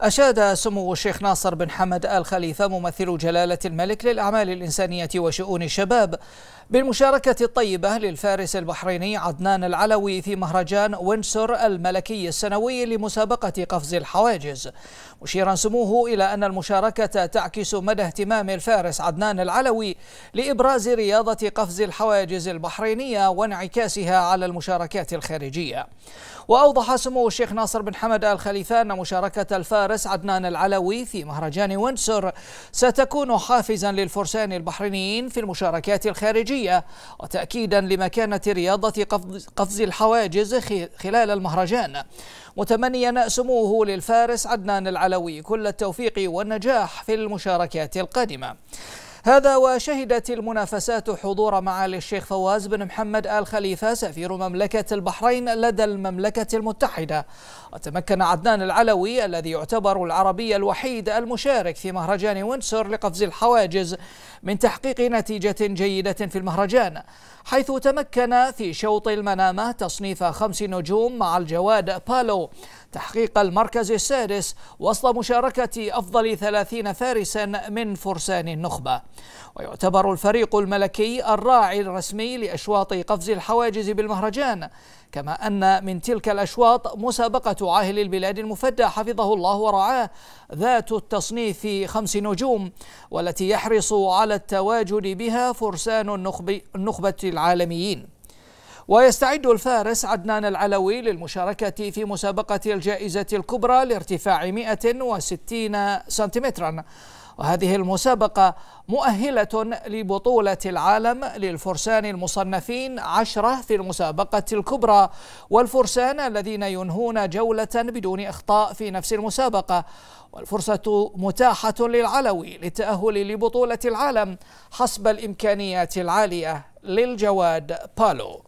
أشاد سمو الشيخ ناصر بن حمد آل خليفة ممثل جلالة الملك للأعمال الإنسانية وشؤون الشباب بالمشاركة الطيبة للفارس البحريني عدنان العلوي في مهرجان وينسور الملكي السنوي لمسابقة قفز الحواجز مشيرا سموه إلى أن المشاركة تعكس مدى اهتمام الفارس عدنان العلوي لإبراز رياضة قفز الحواجز البحرينية وانعكاسها على المشاركات الخارجية وأوضح سمو الشيخ ناصر بن حمد آل خليفة أن مشاركة الفارس عدنان العلوي في مهرجان وينسر ستكون حافزا للفرسان البحرينيين في المشاركات الخارجية وتأكيدا لمكانة رياضة قفز الحواجز خلال المهرجان متمنيا سموه للفارس عدنان العلوي كل التوفيق والنجاح في المشاركات القادمة هذا وشهدت المنافسات حضور معالي الشيخ فواز بن محمد آل خليفة سفير مملكة البحرين لدى المملكة المتحدة وتمكن عدنان العلوي الذي يعتبر العربي الوحيد المشارك في مهرجان وينسور لقفز الحواجز من تحقيق نتيجة جيدة في المهرجان حيث تمكن في شوط المنامة تصنيف خمس نجوم مع الجواد بالو تحقيق المركز السادس وسط مشاركة أفضل ثلاثين فارسا من فرسان النخبة ويعتبر الفريق الملكي الراعي الرسمي لأشواط قفز الحواجز بالمهرجان كما أن من تلك الأشواط مسابقة عاهل البلاد المفدى حفظه الله ورعاه ذات التصنيف خمس نجوم والتي يحرص على على التواجد بها فرسان النخبة العالميين ويستعد الفارس عدنان العلوي للمشاركة في مسابقة الجائزة الكبرى لارتفاع 160 سنتيمترا وهذه المسابقة مؤهلة لبطولة العالم للفرسان المصنفين عشرة في المسابقة الكبرى والفرسان الذين ينهون جولة بدون أخطاء في نفس المسابقة والفرصة متاحة للعلوي للتأهل لبطولة العالم حسب الإمكانيات العالية للجواد بالو